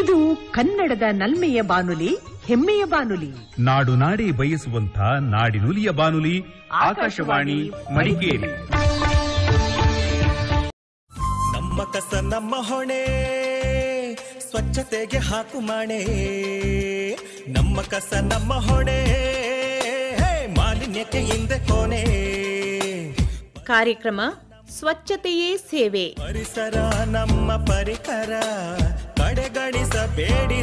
ಇದು ಕನ್ನಡದ ನಲ್ಮೆಯ ಬಾನುಲಿ ಹೆಮ್ಮೆಯ ಬಾನುಲಿ ನಾಡು ನಾಡಿ ಬಯಸುವಂತ ನಾಡಿನುಲಿಯ ಬಾನುಲಿ ಆಕಾಶವಾಣಿ ಮಡಿಕೇರಿ ನಮ್ಮ ಕಸ ನಮ್ಮ ಹೊಣೆ ಸ್ವಚ್ಛತೆಗೆ ಹಾಕು ಮಣೆ ನಮ್ಮ ಕಸ ನಮ್ಮ ಹೊಣೆ ಮಾಲಿನ್ಯಕ್ಕೆ ಹಿಂದೆ ಕೋಣೆ ಕಾರ್ಯಕ್ರಮ ಸ್ವಚ್ಛತೆಯೇ ಸೇವೆ ಪರಿಸರ ನಮ್ಮ ಪರಿಕರ ಕಡೆಗಣಿಸಬೇಡಿ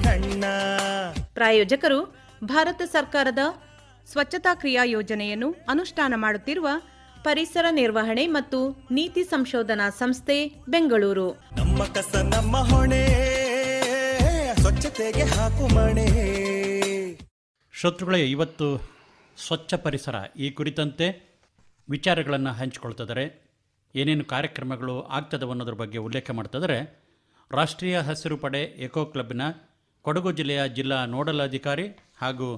ಪ್ರಾಯೋಜಕರು ಭಾರತ ಸರ್ಕಾರದ ಸ್ವಚ್ಛತಾ ಕ್ರಿಯಾ ಯೋಜನೆಯನ್ನು ಅನುಷ್ಠಾನ ಮಾಡುತ್ತಿರುವ ಪರಿಸರ ನಿರ್ವಹಣೆ ಮತ್ತು ನೀತಿ ಸಂಶೋಧನಾ ಸಂಸ್ಥೆ ಬೆಂಗಳೂರು ನಮ್ಮ ಕಸ ನಮ್ಮ ಹೊಣೆ ಸ್ವಚ್ಛತೆಗೆ ಹಾಕು ಮಣೆ ಶ್ರೋತೃಗಳೇ ಇವತ್ತು ಸ್ವಚ್ಛ ಪರಿಸರ ಈ ಕುರಿತಂತೆ ವಿಚಾರಗಳನ್ನು ಹಂಚಿಕೊಳ್ತಿದ್ದಾರೆ ಏನೇನು ಕಾರ್ಯಕ್ರಮಗಳು ಆಗ್ತದೆ ಅನ್ನೋದ್ರ ಬಗ್ಗೆ ಉಲ್ಲೇಖ ಮಾಡ್ತಿದ್ರೆ ರಾಷ್ಟ್ರೀಯ ಹಸಿರು ಪಡೆ ಎಕೋ ಕ್ಲಬ್ನ ಕೊಡಗು ಜಿಲ್ಲೆಯ ಜಿಲ್ಲಾ ನೋಡಲ್ ಅಧಿಕಾರಿ ಹಾಗೂ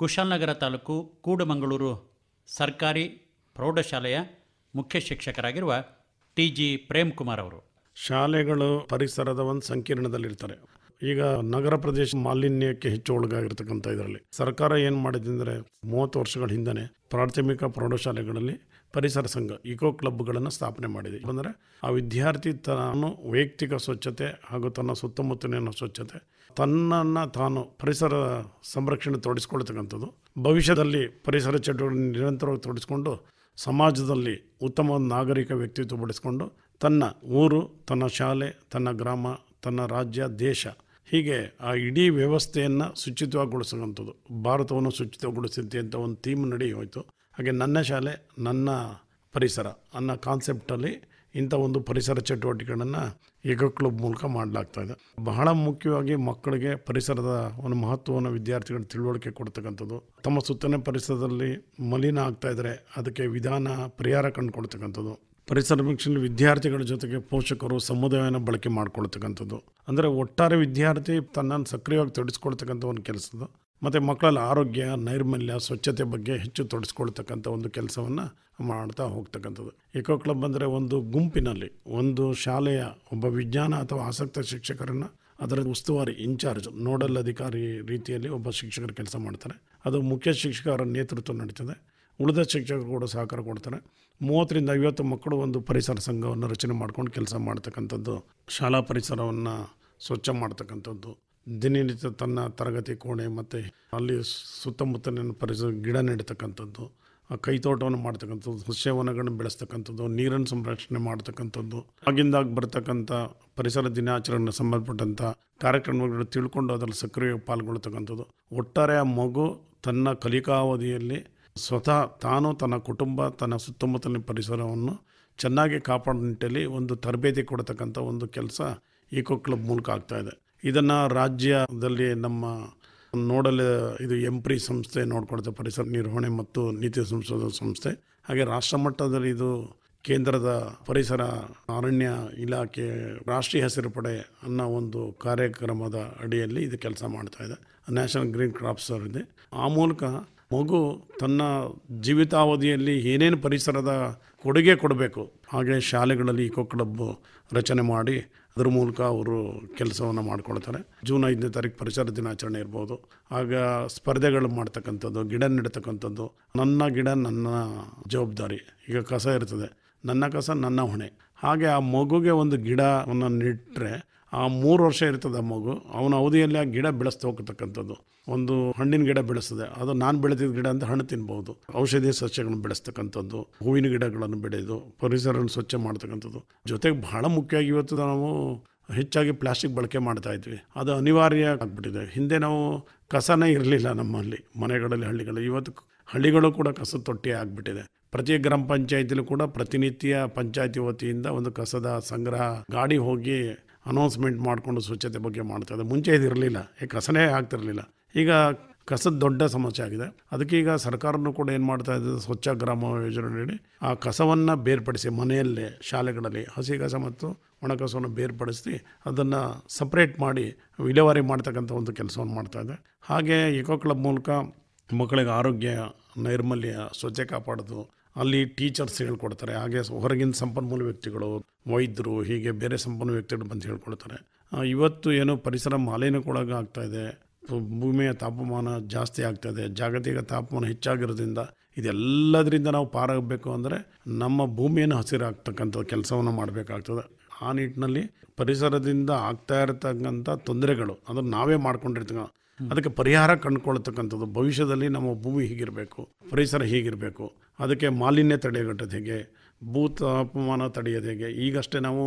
ಕುಶಾಲನಗರ ತಾಲೂಕು ಕೂಡಮಂಗಳೂರು ಸರ್ಕಾರಿ ಪ್ರೌಢಶಾಲೆಯ ಮುಖ್ಯ ಶಿಕ್ಷಕರಾಗಿರುವ ಟಿ ಜಿ ಪ್ರೇಮ್ ಕುಮಾರ್ ಅವರು ಶಾಲೆಗಳು ಪರಿಸರದ ಒಂದು ಸಂಕೀರ್ಣದಲ್ಲಿರ್ತಾರೆ ಈಗ ನಗರ ಪ್ರದೇಶ ಮಾಲಿನ್ಯಕ್ಕೆ ಹೆಚ್ಚು ಒಳಗಾಗಿರ್ತಕ್ಕಂಥ ಇದರಲ್ಲಿ ಸರ್ಕಾರ ಏನು ಮಾಡಿದೆ ಅಂದರೆ ಮೂವತ್ತು ವರ್ಷಗಳ ಹಿಂದೆ ಪ್ರಾಥಮಿಕ ಪ್ರೌಢಶಾಲೆಗಳಲ್ಲಿ ಪರಿಸರ ಸಂಘ ಇಕೋ ಕ್ಲಬ್ಗಳನ್ನು ಸ್ಥಾಪನೆ ಮಾಡಿದೆ ಅಂದರೆ ಆ ವಿದ್ಯಾರ್ಥಿ ತಾನು ವೈಯಕ್ತಿಕ ಸ್ವಚ್ಛತೆ ಹಾಗೂ ತನ್ನ ಸುತ್ತಮುತ್ತಲಿನ ಸ್ವಚ್ಛತೆ ತನ್ನನ್ನು ತಾನು ಪರಿಸರ ಸಂರಕ್ಷಣೆ ತೊಡಿಸ್ಕೊಳ್ತಕ್ಕಂಥದ್ದು ಭವಿಷ್ಯದಲ್ಲಿ ಪರಿಸರ ಚಟುವಟಿಕೆ ನಿರಂತರವಾಗಿ ತೊಡಿಸ್ಕೊಂಡು ಸಮಾಜದಲ್ಲಿ ಉತ್ತಮ ನಾಗರಿಕ ವ್ಯಕ್ತಿತ್ವ ಬಡಿಸ್ಕೊಂಡು ತನ್ನ ಊರು ತನ್ನ ಶಾಲೆ ತನ್ನ ಗ್ರಾಮ ತನ್ನ ರಾಜ್ಯ ದೇಶ ಹೀಗೆ ಆ ಇಡೀ ವ್ಯವಸ್ಥೆಯನ್ನು ಶುಚಿತ್ವಗೊಳಿಸುವಂಥದ್ದು ಭಾರತವನ್ನು ಶುಚಿತ್ವಗೊಳಿಸುತ್ತೆ ಅಂತ ಒಂದು ಥೀಮ್ ನಡೆಯೋಯಿತು ಹಾಗೆ ನನ್ನ ಶಾಲೆ ನನ್ನ ಪರಿಸರ ಅನ್ನೋ ಕಾನ್ಸೆಪ್ಟಲ್ಲಿ ಇಂಥ ಒಂದು ಪರಿಸರ ಚಟುವಟಿಕೆಗಳನ್ನು ಈಗ ಕ್ಲಬ್ ಮೂಲಕ ಇದೆ ಬಹಳ ಮುಖ್ಯವಾಗಿ ಮಕ್ಕಳಿಗೆ ಪರಿಸರದ ಒಂದು ಮಹತ್ವವನ್ನು ವಿದ್ಯಾರ್ಥಿಗಳು ತಿಳುವಳಿಕೆ ಕೊಡ್ತಕ್ಕಂಥದ್ದು ತಮ್ಮ ಸುತ್ತನೇ ಪರಿಸರದಲ್ಲಿ ಮಲಿನ ಆಗ್ತಾಯಿದ್ರೆ ಅದಕ್ಕೆ ವಿಧಾನ ಪರಿಹಾರ ಕಂಡುಕೊಳ್ತಕ್ಕಂಥದ್ದು ಪರಿಸರ ಭಿಕ್ಷಣ ವಿದ್ಯಾರ್ಥಿಗಳ ಜೊತೆಗೆ ಪೋಷಕರು ಸಮುದಾಯವನ್ನು ಬಳಕೆ ಮಾಡ್ಕೊಳ್ತಕ್ಕಂಥದ್ದು ಅಂದರೆ ಒಟ್ಟಾರೆ ವಿದ್ಯಾರ್ಥಿ ತನ್ನನ್ನು ಸಕ್ರಿಯವಾಗಿ ತೊಡಿಸ್ಕೊಳ್ತಕ್ಕಂಥ ಒಂದು ಕೆಲಸದ ಮತ್ತು ಮಕ್ಕಳಲ್ಲಿ ಆರೋಗ್ಯ ನೈರ್ಮಲ್ಯ ಸ್ವಚ್ಛತೆ ಬಗ್ಗೆ ಹೆಚ್ಚು ತೊಡಸ್ಕೊಳ್ತಕ್ಕಂಥ ಒಂದು ಕೆಲಸವನ್ನು ಮಾಡ್ತಾ ಹೋಗ್ತಕ್ಕಂಥದ್ದು ಎಕೋ ಕ್ಲಬ್ ಅಂದರೆ ಒಂದು ಗುಂಪಿನಲ್ಲಿ ಒಂದು ಶಾಲೆಯ ಒಬ್ಬ ವಿಜ್ಞಾನ ಅಥವಾ ಆಸಕ್ತ ಶಿಕ್ಷಕರನ್ನು ಅದರ ಉಸ್ತುವಾರಿ ಇನ್ಚಾರ್ಜ್ ನೋಡಲ್ ಅಧಿಕಾರಿ ರೀತಿಯಲ್ಲಿ ಒಬ್ಬ ಶಿಕ್ಷಕರು ಕೆಲಸ ಮಾಡ್ತಾರೆ ಅದು ಮುಖ್ಯ ಶಿಕ್ಷಕರ ನೇತೃತ್ವ ನಡೀತದೆ ಉಳಿದ ಶಿಕ್ಷಕರು ಕೂಡ ಸಹಕಾರ ಕೊಡ್ತಾರೆ ಮೂವತ್ತರಿಂದ ಐವತ್ತು ಮಕ್ಕಳು ಒಂದು ಪರಿಸರ ಸಂಘವನ್ನು ರಚನೆ ಮಾಡ್ಕೊಂಡು ಕೆಲಸ ಮಾಡ್ತಕ್ಕಂಥದ್ದು ಶಾಲಾ ಪರಿಸರವನ್ನು ಸ್ವಚ್ಛ ಮಾಡ್ತಕ್ಕಂಥದ್ದು ದಿನನಿತ್ಯ ತನ್ನ ತರಗತಿ ಕೋಣೆ ಮತ್ತು ಅಲ್ಲಿ ಸುತ್ತಮುತ್ತಲಿನ ಪರಿಸರ ಗಿಡ ನೆಡತಕ್ಕಂಥದ್ದು ಕೈತೋಟವನ್ನು ಮಾಡ್ತಕ್ಕಂಥದ್ದು ಸಸ್ಯವನಗಳನ್ನು ಬೆಳೆಸ್ತಕ್ಕಂಥದ್ದು ನೀರನ್ನು ಸಂರಕ್ಷಣೆ ಮಾಡ್ತಕ್ಕಂಥದ್ದು ಆಗಿಂದಾಗ ಬರ್ತಕ್ಕಂಥ ಪರಿಸರ ದಿನಾಚರಣೆ ಸಂಬಂಧಪಟ್ಟಂಥ ಕಾರ್ಯಕ್ರಮಗಳು ತಿಳ್ಕೊಂಡು ಅದರಲ್ಲಿ ಸಕ್ರಿಯ ಪಾಲ್ಗೊಳ್ತಕ್ಕಂಥದ್ದು ಒಟ್ಟಾರೆ ಆ ಮಗು ತನ್ನ ಕಲಿಕಾವಧಿಯಲ್ಲಿ ಸ್ವತಃ ತಾನು ತನ್ನ ಕುಟುಂಬ ತನ್ನ ಸುತ್ತಮುತ್ತಲಿನ ಪರಿಸರವನ್ನು ಚೆನ್ನಾಗಿ ಕಾಪಾಡೋ ನಿಟ್ಟಲ್ಲಿ ಒಂದು ತರಬೇತಿ ಕೊಡತಕ್ಕಂಥ ಒಂದು ಕೆಲಸ ಈಕೋ ಕ್ಲಬ್ ಮೂಲಕ ಆಗ್ತಾಯಿದೆ ಇದನ್ನು ರಾಜ್ಯದಲ್ಲಿ ನಮ್ಮ ನೋಡಲ್ ಇದು ಎಂಪ್ರಿ ಸಂಸ್ಥೆ ನೋಡ್ಕೊಳ್ತಾ ಪರಿಸರ ನಿರ್ವಹಣೆ ಮತ್ತು ನೀತಿ ಸಂಶೋಧನಾ ಸಂಸ್ಥೆ ಹಾಗೆ ರಾಷ್ಟ್ರ ಮಟ್ಟದಲ್ಲಿ ಇದು ಕೇಂದ್ರದ ಪರಿಸರ ಅರಣ್ಯ ಇಲಾಖೆ ರಾಷ್ಟ್ರೀಯ ಹಸಿರು ಪಡೆ ಅನ್ನೋ ಒಂದು ಕಾರ್ಯಕ್ರಮದ ಅಡಿಯಲ್ಲಿ ಇದು ಕೆಲಸ ಮಾಡ್ತಾ ಇದೆ ನ್ಯಾಷನಲ್ ಗ್ರೀನ್ ಕ್ರಾಪ್ಸ್ ಸರ್ ಇದೆ ಆ ಮೂಲಕ ಮಗು ತನ್ನ ಜೀವಿತಾವಧಿಯಲ್ಲಿ ಏನೇನು ಪರಿಸರದ ಕೊಡುಗೆ ಕೊಡಬೇಕು ಹಾಗೆ ಶಾಲೆಗಳಲ್ಲಿ ಇಕೋ ಕ್ಲಬ್ ರಚನೆ ಮಾಡಿ ಅದರ ಮೂಲಕ ಅವರು ಕೆಲಸವನ್ನು ಮಾಡ್ಕೊಳ್ತಾರೆ ಜೂನ್ ಐದನೇ ತಾರೀಕು ಪರಿಸರ ದಿನಾಚರಣೆ ಇರ್ಬೋದು ಆಗ ಸ್ಪರ್ಧೆಗಳು ಮಾಡ್ತಕ್ಕಂಥದ್ದು ಗಿಡ ನೆಡ್ತಕ್ಕಂಥದ್ದು ನನ್ನ ಗಿಡ ನನ್ನ ಜವಾಬ್ದಾರಿ ಈಗ ಕಸ ಇರ್ತದೆ ನನ್ನ ಕಸ ನನ್ನ ಹೊಣೆ ಹಾಗೆ ಆ ಮಗುಗೆ ಒಂದು ಗಿಡವನ್ನು ನೆಟ್ಟರೆ ಆ ಮೂರು ವರ್ಷ ಇರ್ತದೆ ಆ ಮಗು ಅವನ ಅವಧಿಯಲ್ಲಿ ಆ ಗಿಡ ಬೆಳೆಸ್ತಾ ಹೋಗ್ತಕ್ಕಂಥದ್ದು ಒಂದು ಹಣ್ಣಿನ ಗಿಡ ಬೆಳೆಸ್ತದೆ ಅದು ನಾನು ಬೆಳೆದಿದ್ದ ಗಿಡ ಅಂತ ಹಣ್ಣು ತಿನ್ಬೋದು ಔಷಧಿ ಸಸ್ಯಗಳನ್ನು ಬೆಳೆಸ್ತಕ್ಕಂಥದ್ದು ಹೂವಿನ ಗಿಡಗಳನ್ನು ಬೆಳೆದು ಪರಿಸರವನ್ನು ಸ್ವಚ್ಛ ಮಾಡ್ತಕ್ಕಂಥದ್ದು ಜೊತೆಗೆ ಬಹಳ ಮುಖ್ಯವಾಗಿ ಇವತ್ತು ನಾವು ಹೆಚ್ಚಾಗಿ ಪ್ಲಾಸ್ಟಿಕ್ ಬಳಕೆ ಮಾಡ್ತಾ ಇದ್ವಿ ಅದು ಅನಿವಾರ್ಯ ಆಗ್ಬಿಟ್ಟಿದೆ ಹಿಂದೆ ನಾವು ಕಸನೇ ಇರಲಿಲ್ಲ ನಮ್ಮಲ್ಲಿ ಮನೆಗಳಲ್ಲಿ ಹಳ್ಳಿಗಳಲ್ಲಿ ಇವತ್ತು ಹಳ್ಳಿಗಳು ಕೂಡ ಕಸ ತೊಟ್ಟಿ ಆಗಿಬಿಟ್ಟಿದೆ ಪ್ರತಿ ಗ್ರಾಮ ಪಂಚಾಯತಿಲೂ ಕೂಡ ಪ್ರತಿನಿತ್ಯ ಪಂಚಾಯತಿ ವತಿಯಿಂದ ಒಂದು ಕಸದ ಸಂಗ್ರಹ ಗಾಡಿ ಹೋಗಿ ಅನೌನ್ಸ್ಮೆಂಟ್ ಮಾಡಿಕೊಂಡು ಸ್ವಚ್ಛತೆ ಬಗ್ಗೆ ಇದೆ ಮುಂಚೆ ಇದು ಇರಲಿಲ್ಲ ಈ ಕಸನೇ ಆಗ್ತಿರಲಿಲ್ಲ ಈಗ ಕಸದ ದೊಡ್ಡ ಸಮಸ್ಯೆ ಆಗಿದೆ ಅದಕ್ಕೆ ಈಗ ಸರ್ಕಾರನೂ ಕೂಡ ಏನು ಮಾಡ್ತಾ ಇದೆ ಸ್ವಚ್ಛ ಗ್ರಾಮ ಯೋಜನೆ ಆ ಕಸವನ್ನು ಬೇರ್ಪಡಿಸಿ ಮನೆಯಲ್ಲೇ ಶಾಲೆಗಳಲ್ಲಿ ಹಸಿ ಕಸ ಮತ್ತು ಒಣಕಸವನ್ನು ಬೇರ್ಪಡಿಸಿ ಅದನ್ನು ಸಪ್ರೇಟ್ ಮಾಡಿ ವಿಲೇವಾರಿ ಮಾಡ್ತಕ್ಕಂಥ ಒಂದು ಕೆಲಸವನ್ನು ಮಾಡ್ತಾ ಇದೆ ಹಾಗೆ ಇಕೋ ಕ್ಲಬ್ ಮೂಲಕ ಮಕ್ಕಳಿಗೆ ಆರೋಗ್ಯ ನೈರ್ಮಲ್ಯ ಸ್ವಚ್ಛ ಕಾಪಾಡೋದು ಅಲ್ಲಿ ಟೀಚರ್ಸ್ ಹೇಳ್ಕೊಡ್ತಾರೆ ಹಾಗೆ ಹೊರಗಿನ ಸಂಪನ್ಮೂಲ ವ್ಯಕ್ತಿಗಳು ವೈದ್ಯರು ಹೀಗೆ ಬೇರೆ ಸಂಪನ್ಮೂಲ ವ್ಯಕ್ತಿಗಳು ಬಂದು ಹೇಳ್ಕೊಡ್ತಾರೆ ಇವತ್ತು ಏನೋ ಪರಿಸರ ಆಗ್ತಾ ಇದೆ ಭೂಮಿಯ ತಾಪಮಾನ ಜಾಸ್ತಿ ಆಗ್ತಾ ಇದೆ ಜಾಗತಿಕ ತಾಪಮಾನ ಹೆಚ್ಚಾಗಿರೋದ್ರಿಂದ ಇದೆಲ್ಲದರಿಂದ ನಾವು ಪಾರಾಗಬೇಕು ಅಂದರೆ ನಮ್ಮ ಭೂಮಿಯನ್ನು ಹಸಿರಾಗ್ತಕ್ಕಂಥ ಕೆಲಸವನ್ನು ಮಾಡಬೇಕಾಗ್ತದೆ ಆ ನಿಟ್ಟಿನಲ್ಲಿ ಪರಿಸರದಿಂದ ಆಗ್ತಾ ಇರತಕ್ಕಂಥ ತೊಂದರೆಗಳು ಅದನ್ನು ನಾವೇ ಮಾಡ್ಕೊಂಡಿರ್ತಕ್ಕ ಅದಕ್ಕೆ ಪರಿಹಾರ ಕಂಡುಕೊಳ್ತಕ್ಕಂಥದ್ದು ಭವಿಷ್ಯದಲ್ಲಿ ನಮ್ಮ ಭೂಮಿ ಹೀಗಿರಬೇಕು ಪರಿಸರ ಹೀಗಿರಬೇಕು ಅದಕ್ಕೆ ಮಾಲಿನ್ಯ ತಡೆಗಟ್ಟೋದು ಹೇಗೆ ಭೂ ತಾಪಮಾನ ತಡೆಯೋದು ಹೇಗೆ ಈಗಷ್ಟೇ ನಾವು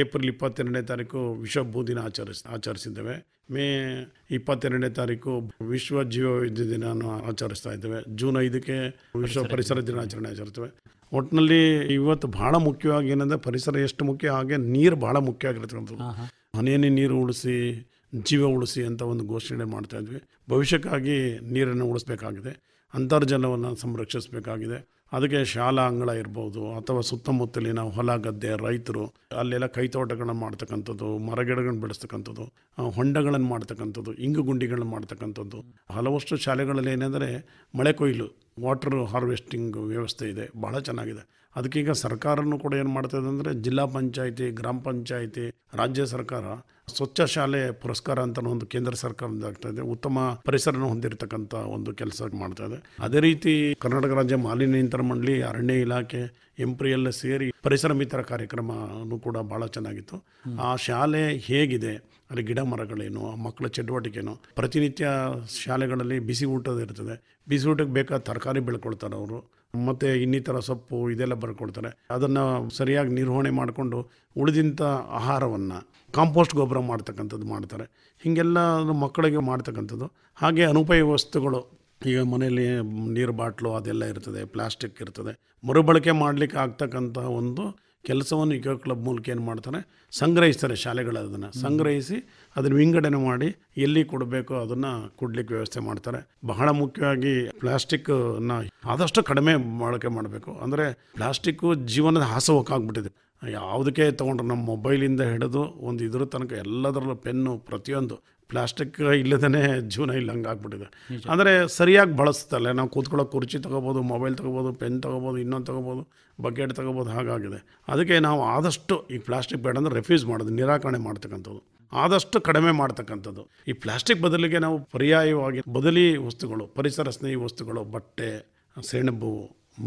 ಏಪ್ರಿಲ್ ಇಪ್ಪತ್ತೆರಡನೇ ತಾರೀಕು ವಿಶ್ವ ಭೂ ದಿನ ಆಚರಿಸ್ ಆಚರಿಸಿದ್ದೇವೆ ಮೇ ಇಪ್ಪತ್ತೆರಡನೇ ತಾರೀಕು ವಿಶ್ವ ಜೀವ ವೈದ್ಯ ದಿನ ಆಚರಿಸ್ತಾ ಇದ್ದೇವೆ ಜೂನ್ ಐದಕ್ಕೆ ವಿಶ್ವ ಪರಿಸರ ದಿನಾಚರಣೆ ಆಚರಿಸ್ತೇವೆ ಒಟ್ಟಿನಲ್ಲಿ ಇವತ್ತು ಬಹಳ ಮುಖ್ಯವಾಗಿ ಏನಂದ್ರೆ ಪರಿಸರ ಎಷ್ಟು ಮುಖ್ಯ ಹಾಗೆ ನೀರು ಬಹಳ ಮುಖ್ಯ ಆಗಿರ್ತಕ್ಕಂಥದ್ದು ಮನೆಯಲ್ಲಿ ನೀರು ಉಳಿಸಿ ಜೀವ ಉಳಿಸಿ ಅಂತ ಒಂದು ಘೋಷಣೆ ಇದ್ವಿ ಭವಿಷ್ಯಕ್ಕಾಗಿ ನೀರನ್ನು ಉಳಿಸ್ಬೇಕಾಗಿದೆ ಅಂತರ್ಜಲವನ್ನು ಸಂರಕ್ಷಿಸಬೇಕಾಗಿದೆ ಅದಕ್ಕೆ ಶಾಲಾ ಅಂಗಳ ಇರ್ಬೋದು ಅಥವಾ ಸುತ್ತಮುತ್ತಲಿನ ಹೊಲ ಗದ್ದೆ ರೈತರು ಅಲ್ಲೆಲ್ಲ ತೋಟಗಳನ್ನು ಮಾಡ್ತಕ್ಕಂಥದ್ದು ಮರಗಿಡಗಳನ್ನ ಬೆಳೆಸ್ತಕ್ಕಂಥದ್ದು ಹೊಂಡಗಳನ್ನು ಮಾಡ್ತಕ್ಕಂಥದ್ದು ಇಂಗು ಗುಂಡಿಗಳನ್ನ ಮಾಡ್ತಕ್ಕಂಥದ್ದು ಹಲವಷ್ಟು ಶಾಲೆಗಳಲ್ಲಿ ಏನೆಂದರೆ ಮಳೆ ಕೊಯ್ಲು ವಾಟರ್ ಹಾರ್ವೆಸ್ಟಿಂಗ್ ವ್ಯವಸ್ಥೆ ಇದೆ ಬಹಳ ಚೆನ್ನಾಗಿದೆ ಅದಕ್ಕೀಗ ಸರ್ಕಾರನೂ ಕೂಡ ಏನು ಮಾಡ್ತಾಯಿದೆ ಅಂದರೆ ಜಿಲ್ಲಾ ಪಂಚಾಯಿತಿ ಗ್ರಾಮ ಪಂಚಾಯಿತಿ ರಾಜ್ಯ ಸರ್ಕಾರ ಸ್ವಚ್ಛ ಶಾಲೆ ಪುರಸ್ಕಾರ ಅಂತ ಒಂದು ಕೇಂದ್ರ ಸರ್ಕಾರದಿಂದ ಆಗ್ತಾ ಇದೆ ಉತ್ತಮ ಪರಿಸರನ ಹೊಂದಿರತಕ್ಕಂಥ ಒಂದು ಕೆಲಸ ಮಾಡ್ತಾ ಇದೆ ಅದೇ ರೀತಿ ಕರ್ನಾಟಕ ರಾಜ್ಯ ಮಾಲಿನ್ಯ ನಿಯಂತ್ರಣ ಮಂಡಳಿ ಅರಣ್ಯ ಇಲಾಖೆ ಎಲ್ಲ ಸೇರಿ ಪರಿಸರ ಮಿತ್ರ ಕಾರ್ಯಕ್ರಮನೂ ಕೂಡ ಭಾಳ ಚೆನ್ನಾಗಿತ್ತು ಆ ಶಾಲೆ ಹೇಗಿದೆ ಅಲ್ಲಿ ಗಿಡ ಮರಗಳೇನು ಮಕ್ಕಳ ಚಟುವಟಿಕೆನೋ ಪ್ರತಿನಿತ್ಯ ಶಾಲೆಗಳಲ್ಲಿ ಬಿಸಿ ಊಟದ ಇರ್ತದೆ ಊಟಕ್ಕೆ ಬೇಕಾದ ತರಕಾರಿ ಬೆಳ್ಕೊಳ್ತಾರೆ ಅವರು ಮತ್ತು ಇನ್ನಿತರ ಸೊಪ್ಪು ಇದೆಲ್ಲ ಬರ್ಕೊಡ್ತಾರೆ ಅದನ್ನು ಸರಿಯಾಗಿ ನಿರ್ವಹಣೆ ಮಾಡಿಕೊಂಡು ಉಳಿದಿಂಥ ಆಹಾರವನ್ನು ಕಾಂಪೋಸ್ಟ್ ಗೊಬ್ಬರ ಮಾಡ್ತಕ್ಕಂಥದ್ದು ಮಾಡ್ತಾರೆ ಹೀಗೆಲ್ಲ ಮಕ್ಕಳಿಗೆ ಮಾಡ್ತಕ್ಕಂಥದ್ದು ಹಾಗೆ ಅನುಪಯ ವಸ್ತುಗಳು ಈಗ ಮನೆಯಲ್ಲಿ ನೀರು ಬಾಟ್ಲು ಅದೆಲ್ಲ ಇರ್ತದೆ ಪ್ಲಾಸ್ಟಿಕ್ ಇರ್ತದೆ ಮರುಬಳಕೆ ಮಾಡಲಿಕ್ಕೆ ಆಗ್ತಕ್ಕಂಥ ಒಂದು ಕೆಲಸವನ್ನು ಯುವ ಕ್ಲಬ್ ಮೂಲಕ ಏನು ಮಾಡ್ತಾರೆ ಸಂಗ್ರಹಿಸ್ತಾರೆ ಶಾಲೆಗಳು ಅದನ್ನು ಸಂಗ್ರಹಿಸಿ ಅದನ್ನು ವಿಂಗಡಣೆ ಮಾಡಿ ಎಲ್ಲಿ ಕೊಡಬೇಕು ಅದನ್ನು ಕೊಡಲಿಕ್ಕೆ ವ್ಯವಸ್ಥೆ ಮಾಡ್ತಾರೆ ಬಹಳ ಮುಖ್ಯವಾಗಿ ಪ್ಲಾಸ್ಟಿಕ್ನ ಆದಷ್ಟು ಕಡಿಮೆ ಬಳಕೆ ಮಾಡಬೇಕು ಅಂದರೆ ಪ್ಲಾಸ್ಟಿಕ್ಕು ಜೀವನದ ಹಾಸವಕ್ಕಾಗ್ಬಿಟ್ಟಿದೆ ಯಾವುದಕ್ಕೆ ತೊಗೊಂಡ್ರೆ ನಮ್ಮ ಮೊಬೈಲಿಂದ ಹಿಡಿದು ಒಂದು ಇದ್ರ ತನಕ ಎಲ್ಲದರಲ್ಲೂ ಪೆನ್ನು ಪ್ರತಿಯೊಂದು ಪ್ಲಾಸ್ಟಿಕ್ ಇಲ್ಲದೇ ಜೀವನ ಇಲ್ಲ ಹಂಗೆ ಅಂದರೆ ಸರಿಯಾಗಿ ಬಳಸ್ತಲ್ಲ ನಾವು ಕೂತ್ಕೊಳ್ಳೋ ಕುರ್ಚಿ ತೊಗೋಬೋದು ಮೊಬೈಲ್ ತೊಗೋಬೋದು ಪೆನ್ ತೊಗೋಬೋದು ಇನ್ನೊಂದು ತೊಗೋಬೋದು ಬಕೆಟ್ ತೊಗೋಬೋದು ಹಾಗಾಗಿದೆ ಅದಕ್ಕೆ ನಾವು ಆದಷ್ಟು ಈ ಪ್ಲಾಸ್ಟಿಕ್ ಬೇಡ ಅಂದರೆ ರೆಫ್ಯೂಸ್ ಮಾಡೋದು ನಿರಾಕರಣೆ ಮಾಡ್ತಕ್ಕಂಥದ್ದು ಆದಷ್ಟು ಕಡಿಮೆ ಮಾಡ್ತಕ್ಕಂಥದ್ದು ಈ ಪ್ಲಾಸ್ಟಿಕ್ ಬದಲಿಗೆ ನಾವು ಪರ್ಯಾಯವಾಗಿ ಬದಲಿ ವಸ್ತುಗಳು ಪರಿಸರ ಸ್ನೇಹಿ ವಸ್ತುಗಳು ಬಟ್ಟೆ ಸೆಣಬು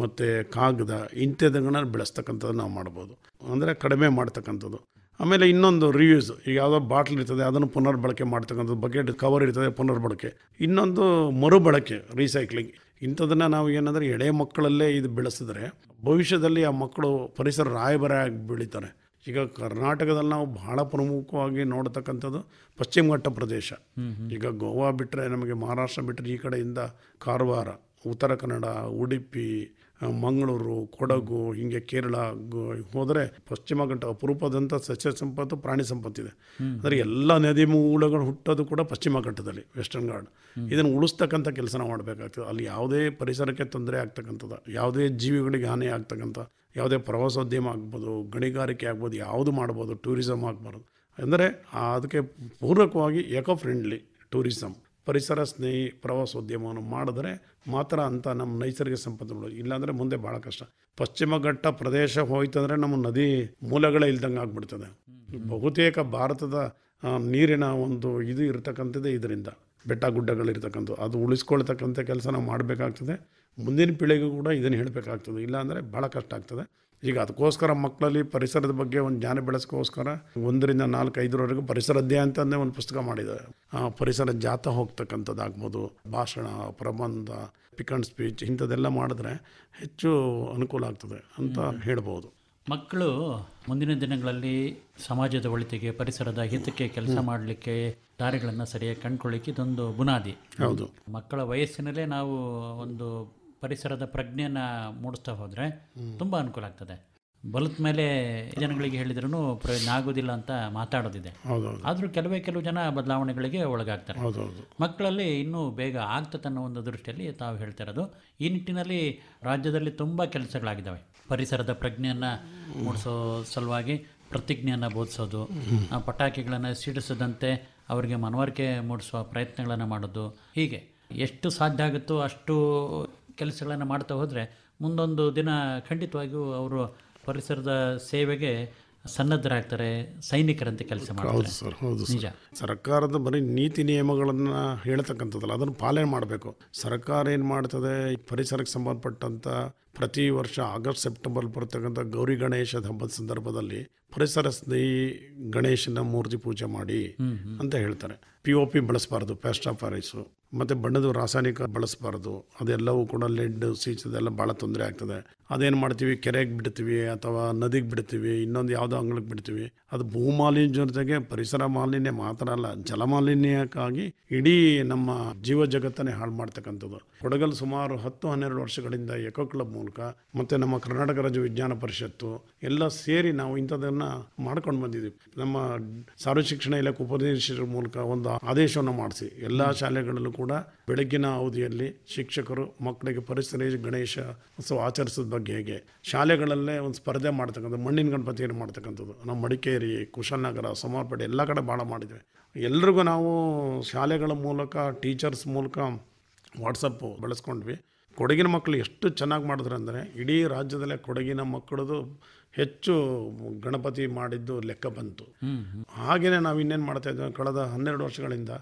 ಮತ್ತು ಕಾಗದ ಇಂಥದ್ದನ್ನು ಬೆಳೆಸ್ತಕ್ಕಂಥದ್ದು ನಾವು ಮಾಡ್ಬೋದು ಅಂದರೆ ಕಡಿಮೆ ಮಾಡ್ತಕ್ಕಂಥದ್ದು ಆಮೇಲೆ ಇನ್ನೊಂದು ರಿವ್ಯೂಸ್ ಈಗ ಯಾವುದೋ ಬಾಟ್ಲ್ ಇರ್ತದೆ ಅದನ್ನು ಪುನರ್ ಬಳಕೆ ಮಾಡ್ತಕ್ಕಂಥದ್ದು ಬಕೆಟ್ ಕವರ್ ಇರ್ತದೆ ಪುನರ್ ಬಳಕೆ ಇನ್ನೊಂದು ಮರುಬಳಕೆ ರೀಸೈಕ್ಲಿಂಗ್ ಇಂಥದನ್ನು ನಾವು ಏನಂದರೆ ಎಳೆ ಮಕ್ಕಳಲ್ಲೇ ಇದು ಬೆಳೆಸಿದ್ರೆ ಭವಿಷ್ಯದಲ್ಲಿ ಆ ಮಕ್ಕಳು ಪರಿಸರ ರಾಯಬರಾಗಿ ಬೆಳೀತಾರೆ ಈಗ ಕರ್ನಾಟಕದಲ್ಲಿ ನಾವು ಬಹಳ ಪ್ರಮುಖವಾಗಿ ನೋಡತಕ್ಕಂಥದ್ದು ಪಶ್ಚಿಮ ಘಟ್ಟ ಪ್ರದೇಶ ಈಗ ಗೋವಾ ಬಿಟ್ಟರೆ ನಮಗೆ ಮಹಾರಾಷ್ಟ್ರ ಬಿಟ್ಟರೆ ಈ ಕಡೆಯಿಂದ ಕಾರವಾರ ಉತ್ತರ ಕನ್ನಡ ಉಡುಪಿ ಮಂಗಳೂರು ಕೊಡಗು ಹಿಂಗೆ ಕೇರಳ ಹೋದರೆ ಪಶ್ಚಿಮ ಘಟ್ಟ ಅಪರೂಪದಂಥ ಸಸ್ಯ ಸಂಪತ್ತು ಪ್ರಾಣಿ ಸಂಪತ್ತಿದೆ ಅಂದರೆ ಎಲ್ಲ ನದಿ ಮೂಲಗಳು ಹುಟ್ಟೋದು ಕೂಡ ಪಶ್ಚಿಮ ಘಟ್ಟದಲ್ಲಿ ವೆಸ್ಟರ್ನ್ ಗಾರ್ಡ್ ಇದನ್ನು ಉಳಿಸ್ತಕ್ಕಂಥ ಕೆಲಸನ ಮಾಡಬೇಕಾಗ್ತದೆ ಅಲ್ಲಿ ಯಾವುದೇ ಪರಿಸರಕ್ಕೆ ತೊಂದರೆ ಆಗ್ತಕ್ಕಂಥದ್ದು ಯಾವುದೇ ಜೀವಿಗಳಿಗೆ ಹಾನಿ ಆಗ್ತಕ್ಕಂಥ ಯಾವುದೇ ಪ್ರವಾಸೋದ್ಯಮ ಆಗ್ಬೋದು ಗಣಿಗಾರಿಕೆ ಆಗ್ಬೋದು ಯಾವುದು ಮಾಡ್ಬೋದು ಟೂರಿಸಮ್ ಆಗ್ಬಾರ್ದು ಅಂದರೆ ಅದಕ್ಕೆ ಪೂರಕವಾಗಿ ಎಕೋ ಫ್ರೆಂಡ್ಲಿ ಟೂರಿಸಮ್ ಪರಿಸರ ಸ್ನೇಹಿ ಪ್ರವಾಸೋದ್ಯಮವನ್ನು ಮಾಡಿದ್ರೆ ಮಾತ್ರ ಅಂತ ನಮ್ಮ ನೈಸರ್ಗಿಕ ಸಂಪತ್ತುಗಳು ಇಲ್ಲಾಂದರೆ ಮುಂದೆ ಭಾಳ ಕಷ್ಟ ಪಶ್ಚಿಮ ಘಟ್ಟ ಪ್ರದೇಶ ಹೋಯ್ತಂದರೆ ನಮ್ಮ ನದಿ ಮೂಲಗಳೇ ಇಲ್ದಂಗೆ ಆಗ್ಬಿಡ್ತದೆ ಬಹುತೇಕ ಭಾರತದ ನೀರಿನ ಒಂದು ಇದು ಇರತಕ್ಕಂಥದ್ದೇ ಇದರಿಂದ ಬೆಟ್ಟ ಗುಡ್ಡಗಳಿರ್ತಕ್ಕಂಥದ್ದು ಅದು ಉಳಿಸ್ಕೊಳ್ತಕ್ಕಂಥ ಕೆಲಸ ನಾವು ಮಾಡಬೇಕಾಗ್ತದೆ ಮುಂದಿನ ಪೀಳಿಗೆ ಕೂಡ ಇದನ್ನು ಹೇಳಬೇಕಾಗ್ತದೆ ಇಲ್ಲಾಂದರೆ ಭಾಳ ಕಷ್ಟ ಆಗ್ತದೆ ಈಗ ಅದಕ್ಕೋಸ್ಕರ ಮಕ್ಕಳಲ್ಲಿ ಪರಿಸರದ ಬಗ್ಗೆ ಒಂದು ಜ್ಞಾನ ಬೆಳೆಸ್ಕೋಸ್ಕರ ಒಂದರಿಂದ ನಾಲ್ಕು ಐದರವರೆಗೂ ಪರಿಸರದ್ದೇ ಅಂತಂದೇ ಒಂದು ಪುಸ್ತಕ ಮಾಡಿದೆ ಪರಿಸರ ಜಾತ ಹೋಗ್ತಕ್ಕಂಥದ್ದಾಗ್ಬೋದು ಭಾಷಣ ಪ್ರಬಂಧ ಪಿಕ್ ಅಂಡ್ ಸ್ಪೀಚ್ ಇಂಥದ್ದೆಲ್ಲ ಮಾಡಿದ್ರೆ ಹೆಚ್ಚು ಅನುಕೂಲ ಆಗ್ತದೆ ಅಂತ ಹೇಳ್ಬೋದು ಮಕ್ಕಳು ಮುಂದಿನ ದಿನಗಳಲ್ಲಿ ಸಮಾಜದ ಒಳಿತಿಗೆ ಪರಿಸರದ ಹಿತಕ್ಕೆ ಕೆಲಸ ಮಾಡಲಿಕ್ಕೆ ದಾರಿಗಳನ್ನು ಸರಿಯಾಗಿ ಕಂಡುಕೊಳ್ಳಿಕ್ಕೆ ಇದೊಂದು ಬುನಾದಿ ಹೌದು ಮಕ್ಕಳ ವಯಸ್ಸಿನಲ್ಲೇ ನಾವು ಒಂದು ಪರಿಸರದ ಪ್ರಜ್ಞೆಯನ್ನು ಮೂಡಿಸ್ತಾ ಹೋದರೆ ತುಂಬ ಅನುಕೂಲ ಆಗ್ತದೆ ಬಲತ್ ಮೇಲೆ ಜನಗಳಿಗೆ ಹೇಳಿದ್ರೂ ಪ್ರಯೋಜನ ಆಗೋದಿಲ್ಲ ಅಂತ ಮಾತಾಡೋದಿದೆ ಆದರೂ ಕೆಲವೇ ಕೆಲವು ಜನ ಬದಲಾವಣೆಗಳಿಗೆ ಒಳಗಾಗ್ತಾರೆ ಮಕ್ಕಳಲ್ಲಿ ಇನ್ನೂ ಬೇಗ ಆಗ್ತದೆ ಅನ್ನೋ ಒಂದು ದೃಷ್ಟಿಯಲ್ಲಿ ತಾವು ಹೇಳ್ತಿರೋದು ಈ ನಿಟ್ಟಿನಲ್ಲಿ ರಾಜ್ಯದಲ್ಲಿ ತುಂಬ ಕೆಲಸಗಳಾಗಿದ್ದಾವೆ ಪರಿಸರದ ಪ್ರಜ್ಞೆಯನ್ನು ಮೂಡಿಸೋ ಸಲುವಾಗಿ ಪ್ರತಿಜ್ಞೆಯನ್ನು ಬೋಧಿಸೋದು ಪಟಾಕಿಗಳನ್ನು ಸಿಡಿಸದಂತೆ ಅವರಿಗೆ ಮನವರಿಕೆ ಮೂಡಿಸುವ ಪ್ರಯತ್ನಗಳನ್ನು ಮಾಡೋದು ಹೀಗೆ ಎಷ್ಟು ಸಾಧ್ಯ ಆಗುತ್ತೋ ಅಷ್ಟು ಕೆಲಸಗಳನ್ನು ಮಾಡ್ತಾ ಹೋದರೆ ಮುಂದೊಂದು ದಿನ ಖಂಡಿತವಾಗಿಯೂ ಅವರು ಪರಿಸರದ ಸೇವೆಗೆ ಸನ್ನದ್ಧರಾಗ್ತಾರೆ ಸೈನಿಕರಂತೆ ಕೆಲಸ ಹೌದು ಸರ್ ಹೌದು ನಿಜ ಸರ್ಕಾರದ ಬರೀ ನೀತಿ ನಿಯಮಗಳನ್ನು ಹೇಳ್ತಕ್ಕಂಥದ್ದಲ್ಲ ಅದನ್ನು ಪಾಲನೆ ಮಾಡಬೇಕು ಸರ್ಕಾರ ಏನು ಮಾಡ್ತದೆ ಪರಿಸರಕ್ಕೆ ಸಂಬಂಧಪಟ್ಟಂಥ ಪ್ರತಿ ವರ್ಷ ಆಗಸ್ಟ್ ಸೆಪ್ಟೆಂಬರ್ ಬರ್ತಕ್ಕಂಥ ಗೌರಿ ಗಣೇಶ ಹಬ್ಬದ ಸಂದರ್ಭದಲ್ಲಿ ಪರಿಸರ ಸ್ನೇಹಿ ಗಣೇಶನ ಮೂರ್ತಿ ಪೂಜೆ ಮಾಡಿ ಅಂತ ಹೇಳ್ತಾರೆ ಪಿ ಒ ಪಿ ಬಳಸಬಾರ್ದು ಪ್ಯಾಸ್ಟ್ ಮತ್ತು ಬಣ್ಣದ ರಾಸಾಯನಿಕ ಬಳಸಬಾರ್ದು ಅದೆಲ್ಲವೂ ಕೂಡ ಲೆಡ್ ಸೀಸದೆಲ್ಲ ಭಾಳ ತೊಂದರೆ ಆಗ್ತದೆ ಅದೇನು ಮಾಡ್ತೀವಿ ಕೆರೆಗೆ ಬಿಡ್ತೀವಿ ಅಥವಾ ನದಿಗೆ ಬಿಡ್ತೀವಿ ಇನ್ನೊಂದು ಯಾವುದೋ ಅಂಗಳಕ್ಕೆ ಬಿಡ್ತೀವಿ ಅದು ಭೂಮಾಲಿನ್ಯ ಜೊತೆಗೆ ಪರಿಸರ ಮಾಲಿನ್ಯ ಮಾತ್ರ ಅಲ್ಲ ಜಲಮಾಲಿನ್ಯಕ್ಕಾಗಿ ಇಡೀ ನಮ್ಮ ಜೀವ ಜಗತ್ತನ್ನೇ ಹಾಳು ಮಾಡ್ತಕ್ಕಂಥದ್ದು ಕೊಡಗಲ್ ಸುಮಾರು ಹತ್ತು ಹನ್ನೆರಡು ವರ್ಷಗಳಿಂದ ಎಕೋ ಕ್ಲಬ್ ಮೂಲಕ ಮತ್ತು ನಮ್ಮ ಕರ್ನಾಟಕ ರಾಜ್ಯ ವಿಜ್ಞಾನ ಪರಿಷತ್ತು ಎಲ್ಲ ಸೇರಿ ನಾವು ಇಂಥದ್ದನ್ನ ಮಾಡ್ಕೊಂಡು ಬಂದಿದ್ದೀವಿ ನಮ್ಮ ಸಾರ್ವ ಶಿಕ್ಷಣ ಇಲಾಖೆ ಉಪನಿರ್ದೇಶಕರ ಮೂಲಕ ಒಂದು ಆದೇಶವನ್ನು ಮಾಡಿಸಿ ಎಲ್ಲ ಶಾಲೆಗಳಲ್ಲೂ ಕೂಡ ಬೆಳಗ್ಗಿನ ಅವಧಿಯಲ್ಲಿ ಶಿಕ್ಷಕರು ಮಕ್ಕಳಿಗೆ ಪರಿಸರ ಗಣೇಶ ಉತ್ಸವ ಆಚರಿಸೋದ್ ಬಗ್ಗೆ ಹೇಗೆ ಶಾಲೆಗಳಲ್ಲೇ ಒಂದು ಸ್ಪರ್ಧೆ ಮಾಡ್ತಕ್ಕಂಥ ಮಣ್ಣಿನ ಗಣಪತಿಯನ್ನು ಮಾಡ್ತಕ್ಕಂಥದ್ದು ನಮ್ಮ ಮಡಿಕೇರಿ ನಗರ ಸಮರ್ಪೇಟೆ ಎಲ್ಲ ಕಡೆ ಭಾಳ ಮಾಡಿದ್ವಿ ಎಲ್ರಿಗೂ ನಾವು ಶಾಲೆಗಳ ಮೂಲಕ ಟೀಚರ್ಸ್ ಮೂಲಕ ವಾಟ್ಸಪ್ಪು ಬಳಸ್ಕೊಂಡ್ವಿ ಕೊಡಗಿನ ಮಕ್ಕಳು ಎಷ್ಟು ಚೆನ್ನಾಗಿ ಮಾಡಿದ್ರು ಅಂದರೆ ಇಡೀ ರಾಜ್ಯದಲ್ಲೇ ಕೊಡಗಿನ ಮಕ್ಕಳದು ಹೆಚ್ಚು ಗಣಪತಿ ಮಾಡಿದ್ದು ಲೆಕ್ಕ ಬಂತು ಹಾಗೆಯೇ ನಾವು ಇನ್ನೇನು ಮಾಡ್ತಾ ಇದ್ದೀವಿ ಕಳೆದ ಹನ್ನೆರಡು ವರ್ಷಗಳಿಂದ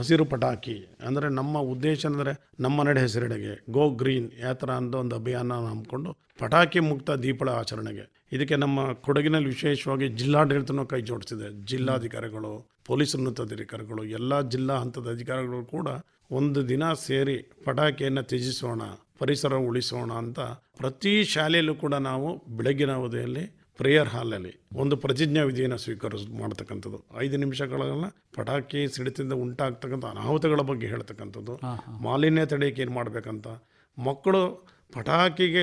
ಹಸಿರು ಪಟಾಕಿ ಅಂದರೆ ನಮ್ಮ ಉದ್ದೇಶ ಅಂದರೆ ನಮ್ಮ ನಡೆ ಹೆಸರಿಡೆಗೆ ಗೋ ಗ್ರೀನ್ ಯಾವ ಥರ ಅಂತ ಒಂದು ಅಭಿಯಾನ ಹಮ್ಮಿಕೊಂಡು ಪಟಾಕಿ ಮುಕ್ತ ದೀಪಳ ಆಚರಣೆಗೆ ಇದಕ್ಕೆ ನಮ್ಮ ಕೊಡಗಿನಲ್ಲಿ ವಿಶೇಷವಾಗಿ ಜಿಲ್ಲಾಡಳಿತನೂ ಕೈ ಜೋಡಿಸಿದೆ ಜಿಲ್ಲಾಧಿಕಾರಿಗಳು ಪೊಲೀಸ್ ಅಧಿಕಾರಿಗಳು ಎಲ್ಲ ಜಿಲ್ಲಾ ಹಂತದ ಅಧಿಕಾರಿಗಳು ಕೂಡ ಒಂದು ದಿನ ಸೇರಿ ಪಟಾಕಿಯನ್ನು ತ್ಯಜಿಸೋಣ ಪರಿಸರ ಉಳಿಸೋಣ ಅಂತ ಪ್ರತಿ ಶಾಲೆಯಲ್ಲೂ ಕೂಡ ನಾವು ಬೆಳಗಿನ ಅವಧಿಯಲ್ಲಿ ಪ್ರೇಯರ್ ಹಾಲಲ್ಲಿ ಒಂದು ಪ್ರತಿಜ್ಞಾ ವಿಧಿಯನ್ನು ಸ್ವೀಕಾರ ಮಾಡ್ತಕ್ಕಂಥದ್ದು ಐದು ನಿಮಿಷಗಳನ್ನ ಪಟಾಕಿ ಸಿಡಿತದಿಂದ ಉಂಟಾಗ್ತಕ್ಕಂಥ ಅನಾಹುತಗಳ ಬಗ್ಗೆ ಹೇಳ್ತಕ್ಕಂಥದ್ದು ಮಾಲಿನ್ಯ ತಡೆಯಕ್ಕೆ ಏನು ಮಾಡಬೇಕಂತ ಮಕ್ಕಳು ಪಟಾಕಿಗೆ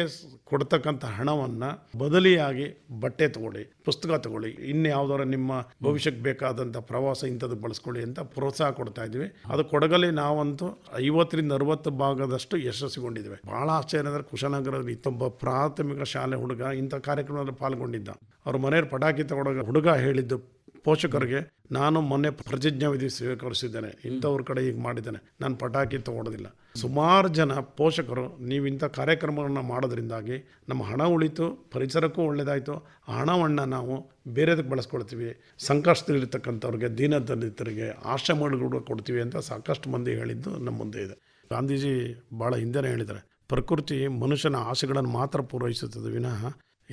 ಕೊಡ್ತಕ್ಕಂಥ ಹಣವನ್ನು ಬದಲಿಯಾಗಿ ಬಟ್ಟೆ ತಗೊಳ್ಳಿ ಪುಸ್ತಕ ತಗೊಳ್ಳಿ ಇನ್ಯಾವುದರ ನಿಮ್ಮ ಭವಿಷ್ಯಕ್ಕೆ ಬೇಕಾದಂಥ ಪ್ರವಾಸ ಇಂಥದ್ದು ಬಳಸ್ಕೊಳ್ಳಿ ಅಂತ ಪ್ರೋತ್ಸಾಹ ಕೊಡ್ತಾ ಇದ್ವಿ ಅದು ಕೊಡಗಲ್ಲಿ ನಾವಂತೂ ಐವತ್ತರಿಂದ ಅರವತ್ತು ಭಾಗದಷ್ಟು ಯಶಸ್ಸುಗೊಂಡಿದ್ದೇವೆ ಭಾಳ ಆಶ್ಚರ್ಯ ಅಂದರೆ ಕುಶನಗರದ ಇತ್ತೊಬ್ಬ ಪ್ರಾಥಮಿಕ ಶಾಲೆ ಹುಡುಗ ಇಂಥ ಕಾರ್ಯಕ್ರಮದಲ್ಲಿ ಪಾಲ್ಗೊಂಡಿದ್ದ ಅವ್ರ ಮನೆಯವ್ರು ಪಟಾಕಿ ತಗೊಂಡಾಗ ಹುಡುಗ ಹೇಳಿದ್ದು ಪೋಷಕರಿಗೆ ನಾನು ಮೊನ್ನೆ ಪ್ರತಿಜ್ಞಾ ವಿಧಿ ಸ್ವೀಕರಿಸಿದ್ದೇನೆ ಇಂಥವ್ರ ಕಡೆ ಈಗ ಮಾಡಿದ್ದೇನೆ ನಾನು ಪಟಾಕಿ ತೊಗೊಳೋದಿಲ್ಲ ಸುಮಾರು ಜನ ಪೋಷಕರು ನೀವು ಇಂಥ ಕಾರ್ಯಕ್ರಮಗಳನ್ನ ಮಾಡೋದ್ರಿಂದಾಗಿ ನಮ್ಮ ಹಣ ಉಳಿತು ಪರಿಸರಕ್ಕೂ ಒಳ್ಳೆಯದಾಯಿತು ಆ ಹಣವನ್ನು ನಾವು ಬೇರೆದಕ್ಕೆ ಬಳಸ್ಕೊಳ್ತೀವಿ ಸಂಕಷ್ಟದಲ್ಲಿರ್ತಕ್ಕಂಥವ್ರಿಗೆ ದೀನ ದಲಿತರಿಗೆ ಆಶ್ರಮಗಳು ಕೊಡ್ತೀವಿ ಅಂತ ಸಾಕಷ್ಟು ಮಂದಿ ಹೇಳಿದ್ದು ನಮ್ಮ ಮುಂದೆ ಇದೆ ಗಾಂಧೀಜಿ ಭಾಳ ಹಿಂದೆನೇ ಹೇಳಿದ್ದಾರೆ ಪ್ರಕೃತಿ ಮನುಷ್ಯನ ಆಸೆಗಳನ್ನು ಮಾತ್ರ ಪೂರೈಸುತ್ತದೆ ವಿನಃ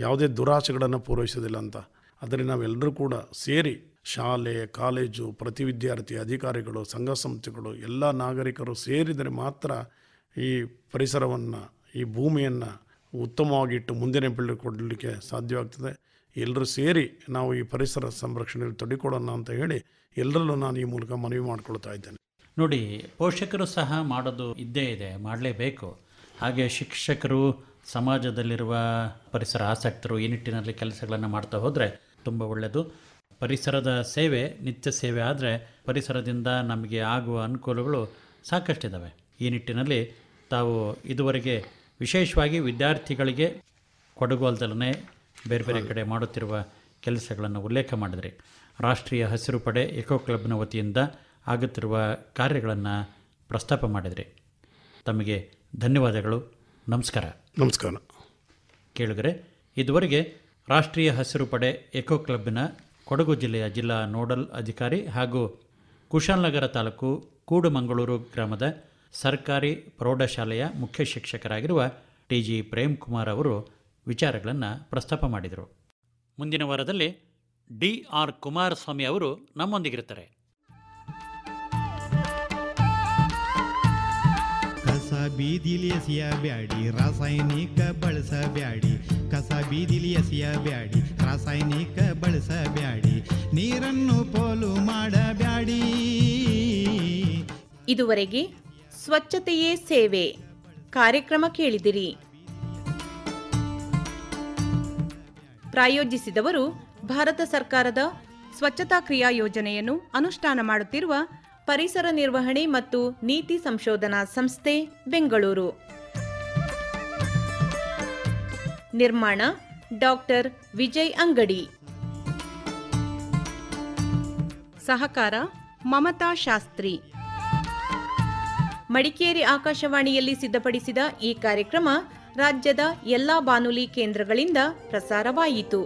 ಯಾವುದೇ ದುರಾಸೆಗಳನ್ನು ಪೂರೈಸೋದಿಲ್ಲ ಅಂತ ಆದರೆ ನಾವೆಲ್ಲರೂ ಕೂಡ ಸೇರಿ ಶಾಲೆ ಕಾಲೇಜು ಪ್ರತಿ ವಿದ್ಯಾರ್ಥಿ ಅಧಿಕಾರಿಗಳು ಸಂಘ ಸಂಸ್ಥೆಗಳು ಎಲ್ಲ ನಾಗರಿಕರು ಸೇರಿದರೆ ಮಾತ್ರ ಈ ಪರಿಸರವನ್ನು ಈ ಭೂಮಿಯನ್ನು ಉತ್ತಮವಾಗಿಟ್ಟು ಮುಂದಿನ ಪೀಳಿಗೆ ಕೊಡಲಿಕ್ಕೆ ಸಾಧ್ಯವಾಗ್ತದೆ ಎಲ್ಲರೂ ಸೇರಿ ನಾವು ಈ ಪರಿಸರ ಸಂರಕ್ಷಣೆಯಲ್ಲಿ ತೊಡಿಕೊಡೋಣ ಅಂತ ಹೇಳಿ ಎಲ್ಲರಲ್ಲೂ ನಾನು ಈ ಮೂಲಕ ಮನವಿ ಮಾಡಿಕೊಳ್ತಾ ಇದ್ದೇನೆ ನೋಡಿ ಪೋಷಕರು ಸಹ ಮಾಡೋದು ಇದ್ದೇ ಇದೆ ಮಾಡಲೇಬೇಕು ಹಾಗೆ ಶಿಕ್ಷಕರು ಸಮಾಜದಲ್ಲಿರುವ ಪರಿಸರ ಆಸಕ್ತರು ಈ ನಿಟ್ಟಿನಲ್ಲಿ ಕೆಲಸಗಳನ್ನು ಮಾಡ್ತಾ ಹೋದರೆ ತುಂಬ ಒಳ್ಳೆಯದು ಪರಿಸರದ ಸೇವೆ ನಿತ್ಯ ಸೇವೆ ಆದರೆ ಪರಿಸರದಿಂದ ನಮಗೆ ಆಗುವ ಅನುಕೂಲಗಳು ಸಾಕಷ್ಟಿದ್ದಾವೆ ಈ ನಿಟ್ಟಿನಲ್ಲಿ ತಾವು ಇದುವರೆಗೆ ವಿಶೇಷವಾಗಿ ವಿದ್ಯಾರ್ಥಿಗಳಿಗೆ ಕೊಡಗು ಬೇರೆ ಬೇರೆ ಕಡೆ ಮಾಡುತ್ತಿರುವ ಕೆಲಸಗಳನ್ನು ಉಲ್ಲೇಖ ಮಾಡಿದ್ರಿ ರಾಷ್ಟ್ರೀಯ ಹಸಿರು ಪಡೆ ಎಕೋ ಕ್ಲಬ್ನ ವತಿಯಿಂದ ಆಗುತ್ತಿರುವ ಕಾರ್ಯಗಳನ್ನು ಪ್ರಸ್ತಾಪ ಮಾಡಿದ್ರಿ ತಮಗೆ ಧನ್ಯವಾದಗಳು ನಮಸ್ಕಾರ ನಮಸ್ಕಾರ ಕೇಳಿದರೆ ಇದುವರೆಗೆ ರಾಷ್ಟ್ರೀಯ ಹಸಿರು ಪಡೆ ಎಕೋ ಕ್ಲಬ್ನ ಕೊಡಗು ಜಿಲ್ಲೆಯ ಜಿಲ್ಲಾ ನೋಡಲ್ ಅಧಿಕಾರಿ ಹಾಗೂ ನಗರ ತಾಲೂಕು ಕೂಡುಮಂಗಳೂರು ಗ್ರಾಮದ ಸರ್ಕಾರಿ ಪ್ರೌಢಶಾಲೆಯ ಮುಖ್ಯ ಶಿಕ್ಷಕರಾಗಿರುವ ಟಿ ಜಿ ಪ್ರೇಮ್ ಕುಮಾರ್ ಅವರು ವಿಚಾರಗಳನ್ನು ಪ್ರಸ್ತಾಪ ಮಾಡಿದರು ಮುಂದಿನ ವಾರದಲ್ಲಿ ಡಿ ಆರ್ ಕುಮಾರಸ್ವಾಮಿ ಅವರು ನಮ್ಮೊಂದಿಗಿರುತ್ತಾರೆ ಬೀದಿಲಿ ಬ್ಯಾಡಿ ರಾಸಾಯನಿಕ ಬಳಸಬ್ಯಾಡಿ ಬೀದಿಲಿ ಎಸೆಯಬ್ಯಾಡಿ ರಾಸಾಯನಿಕ ಬಳಸಬ್ಯಾಡಿ ನೀರನ್ನು ಪೋಲು ಮಾಡಬ್ಯಾಡಿ ಇದುವರೆಗೆ ಸ್ವಚ್ಛತೆಯೇ ಸೇವೆ ಕಾರ್ಯಕ್ರಮ ಕೇಳಿದಿರಿ ಪ್ರಾಯೋಜಿಸಿದವರು ಭಾರತ ಸರ್ಕಾರದ ಸ್ವಚ್ಛತಾ ಕ್ರಿಯಾ ಯೋಜನೆಯನ್ನು ಅನುಷ್ಠಾನ ಮಾಡುತ್ತಿರುವ ಪರಿಸರ ನಿರ್ವಹಣೆ ಮತ್ತು ನೀತಿ ಸಂಶೋಧನಾ ಸಂಸ್ಥೆ ಬೆಂಗಳೂರು ನಿರ್ಮಾಣ ಡಾಕ್ಟರ್ ವಿಜಯ್ ಅಂಗಡಿ ಸಹಕಾರ ಮಮತಾ ಶಾಸ್ತ್ರಿ ಮಡಿಕೇರಿ ಆಕಾಶವಾಣಿಯಲ್ಲಿ ಸಿದ್ಧಪಡಿಸಿದ ಈ ಕಾರ್ಯಕ್ರಮ ರಾಜ್ಯದ ಎಲ್ಲಾ ಬಾನುಲಿ ಕೇಂದ್ರಗಳಿಂದ ಪ್ರಸಾರವಾಯಿತು